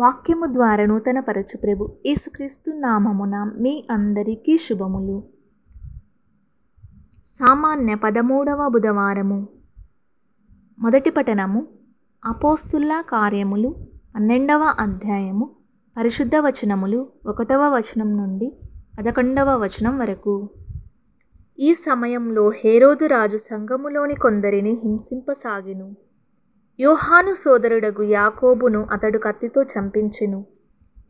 వాక్యము ద్వారా నూతనపరచు ప్రభు యేసుక్రీస్తు నామమున మీ అందరికీ శుభములు సామాన్య పదమూడవ బుధవారము మొదటి పఠనము అపోస్తుల్లా కార్యములు పన్నెండవ అధ్యాయము పరిశుద్ధ వచనములు ఒకటవ వచనం నుండి పదకొండవ వచనం వరకు ఈ సమయంలో హేరోదు రాజు సంఘములోని కొందరిని హింసింపసాగిను యోహాను సోదరుడగు యాకోబును అతడు కత్తితో చంపించెను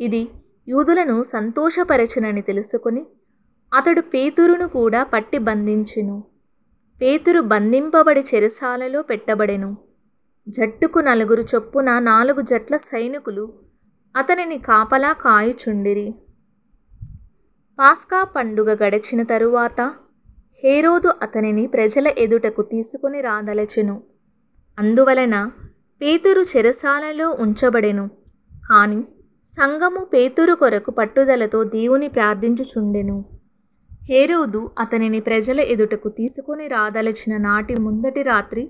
ఇది యూదులను సంతోషపరచునని తెలుసుకుని అతడు పేతురును కూడా పట్టి బంధించెను పేతురు బంధింపబడి చెరసాలలో పెట్టబడెను జట్టుకు నలుగురు చొప్పున నాలుగు జట్ల సైనికులు అతనిని కాపలా కాయుచుండిరి పాస్కా పండుగ గడిచిన తరువాత హేరోదు అతనిని ప్రజల ఎదుటకు తీసుకుని రాదలచెను అందువలన పేతురు చెరసాలలో ఉంచబడెను కాని సంగము పేతురు కొరకు పట్టుదలతో దేవుని ప్రార్థించుచుండెను హేరోదు అతనిని ప్రజల ఎదుటకు తీసుకుని రాదలచిన నాటి ముందటి రాత్రి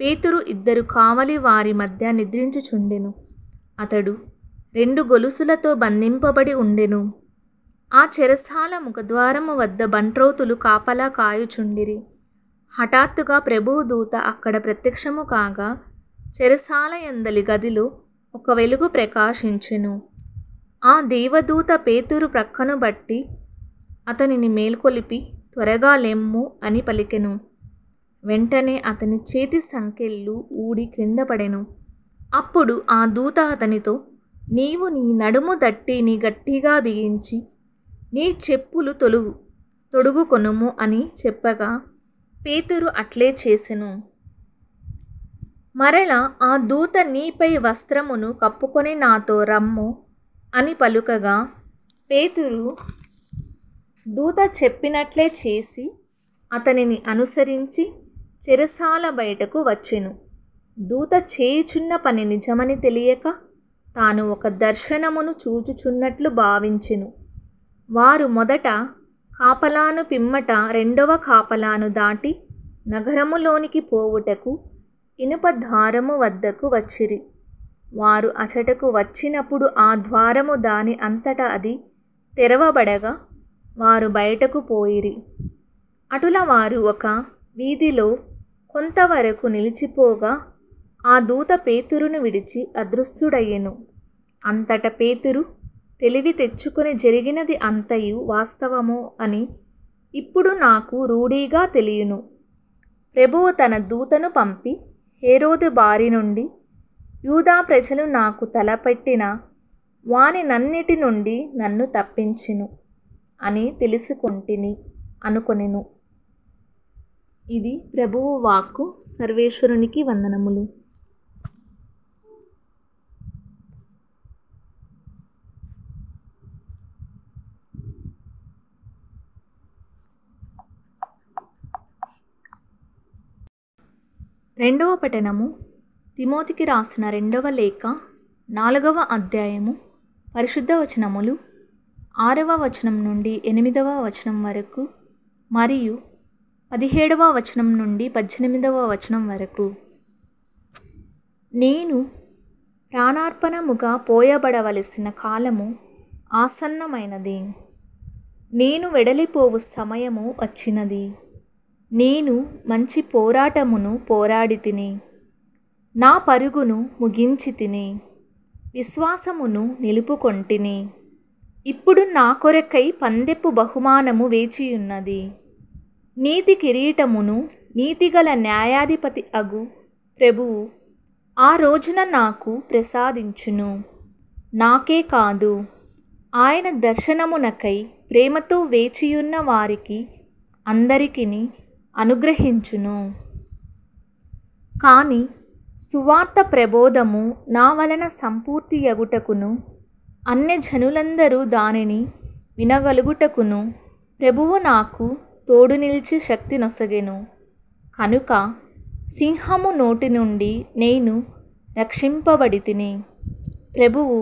పేతురు ఇద్దరు కావలి వారి మధ్య నిద్రించుచుండెను అతడు రెండు గొలుసులతో బంధింపబడి ఉండెను ఆ చెరసాల ముఖద్వారము వద్ద బంట్రోతులు కాపలా కాయుచుండిరి హఠాత్తుగా ప్రభువు దూత అక్కడ ప్రత్యక్షము కాగా చెరసాల ఎందలి గదిలో ఒక వెలుగు ప్రకాశించెను ఆ దేవదూత పేతురు ప్రక్కను బట్టి అతనిని మేల్కొలిపి త్వరగా లెమ్ము అని పలికెను వెంటనే అతని చేతి సంకెళ్ళు ఊడి క్రింద పడెను అప్పుడు ఆ దూత అతనితో నీవు నీ నడుము దట్టిని గట్టిగా బిగించి నీ చెప్పులు తొలుగు తొడుగుకొనుము అని చెప్పగా పేతురు అట్లే చేసెను మరల ఆ దూత నీపై వస్త్రమును కప్పుకొని నాతో రమ్ము అని పలుకగా పేతురు దూత చెప్పినట్లే చేసి అతనిని అనుసరించి చెరసాల బయటకు వచ్చెను దూత చేయుచున్న పని నిజమని తెలియక తాను ఒక దర్శనమును చూచుచున్నట్లు భావించెను వారు మొదట కాపలాను పిమ్మట రెండవ కాపలాను దాటి నగరములోనికి పోవుటకు ఇనుప ద్వారము వద్దకు వచ్చిరి వారు అచటకు వచ్చినప్పుడు ఆ ద్వారము దాని అంతటా అది తెరవబడగా వారు బయటకు పోయిరి అటుల వారు ఒక వీధిలో కొంతవరకు నిలిచిపోగా ఆ దూత పేతురును విడిచి అదృశ్యుడయ్యెను అంతట పేతురు తెలివి తెచ్చుకుని జరిగినది అంతయు వాస్తవము అని ఇప్పుడు నాకు రూఢీగా తెలియను ప్రభువు తన దూతను పంపి హేరోదు బారి నుండి యూదా ప్రజలు నాకు తలపెట్టిన వాని నన్నిటి నుండి నన్ను తప్పించును అని తెలుసుకుంటుని అనుకొనెను ఇది ప్రభువు వాక్కు సర్వేశ్వరునికి వందనములు రెండవ పఠనము తిమోతికి రాసిన రెండవ లేఖ నాలుగవ అధ్యాయము పరిశుద్ధ వచనములు ఆరవ వచనం నుండి ఎనిమిదవ వచనం వరకు మరియు పదిహేడవ వచనం నుండి పద్దెనిమిదవ వచనం వరకు నేను ప్రాణార్పణముగా పోయబడవలసిన కాలము ఆసన్నమైనది నేను వెడలిపోవు సమయము వచ్చినది నేను మంచి పోరాటమును పోరాడితిని నా పరుగును ముగించితిని విశ్వాసమును నిలుపుకొంటిని ఇప్పుడు నా కొరకై పందెప్పు బహుమానము వేచియున్నది నీతి కిరీటమును నీతిగల న్యాయాధిపతి అగు ప్రభువు ఆ రోజున నాకు ప్రసాదించును నాకే కాదు ఆయన దర్శనమునకై ప్రేమతో వేచియున్న వారికి అందరికీ అనుగ్రహించును కానీ సువార్త ప్రబోధము నా వలన సంపూర్తి అగుటకును జనులందరూ దానిని వినగలుగుటకును ప్రభువు నాకు తోడు నిలిచి శక్తి నొసగెను కనుక సింహము నోటి నుండి నేను రక్షింపబడి తిని ప్రభువు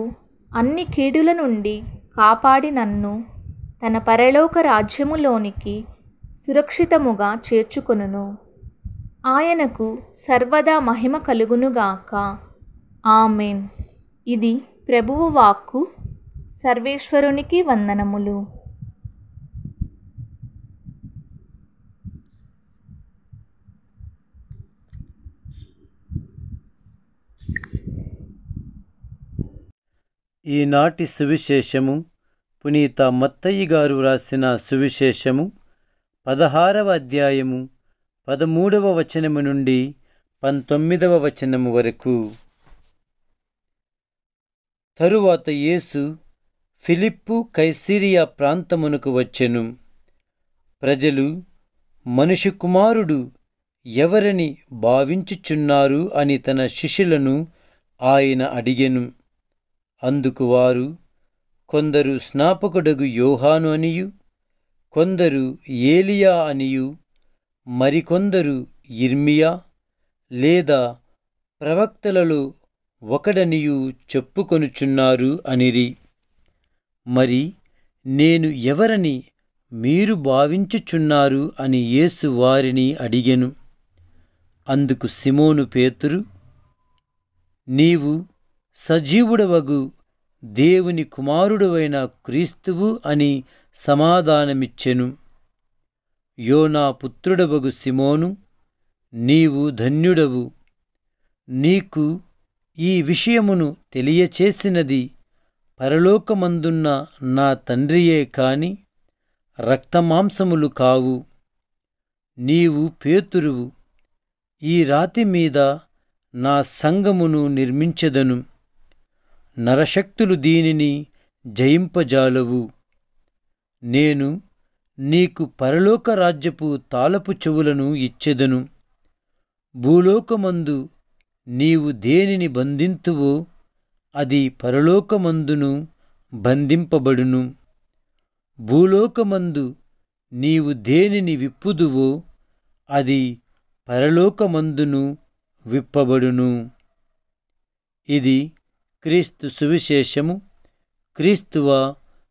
అన్ని కీడుల నుండి కాపాడి నన్ను తన పరలోక రాజ్యములోనికి సురక్షితముగా చేర్చుకొనును ఆయనకు సర్వదా మహిమ కలుగునుగాక ఆమెన్ ఇది ప్రభువు వాక్కు సర్వేశ్వరునికి వందనములు ఈనాటి సువిశేషము పునీత మత్తయ్య గారు వ్రాసిన సువిశేషము పదహారవ అధ్యాయము పదమూడవ వచనము నుండి పంతొమ్మిదవ వచనము వరకు తరువాత యేసు ఫిలిప్పు కైసిరియా ప్రాంతమునకు వచ్చెను ప్రజలు మనుషు కుమారుడు ఎవరని భావించుచున్నారు అని తన శిష్యులను ఆయన అడిగెను అందుకు వారు కొందరు స్నాపకుడగు యోహాను అనియు కొందరు ఏలియా అనియు మరికొందరు ఇర్మియా లేదా ప్రవక్తలలో ఒకడనియు చెప్పుకొనుచున్నారు అనిరి మరి నేను ఎవరని మీరు భావించుచున్నారు అని యేసు వారిని అడిగెను అందుకు సిమోను పేతురు నీవు సజీవుడవగు దేవుని కుమారుడువైన క్రీస్తువు అని సమాధానమిచ్చెను యో నా పుత్రుడవగు సిమోను నీవు ధన్యుడవు నీకు ఈ విషయమును తెలియచేసినది పరలోకమందున్న నా తండ్రియే కాని రక్తమాంసములు కావు నీవు పేతురువు ఈ రాతి మీద నా సంగమును నిర్మించెదను నరశక్తులు దీనిని జయింపజాలవు నేను నీకు పరలోక రాజ్యపు తాళపు చెవులను ఇచ్చెదను భూలోకమందు నీవు దేనిని బంధింతువో అది పరలోకమందును బంధింపబడును భూలోకమందు నీవు దేనిని విప్పుదువో అది పరలోకమందును విప్పబడును ఇది క్రీస్తు సువిశేషము క్రీస్తువ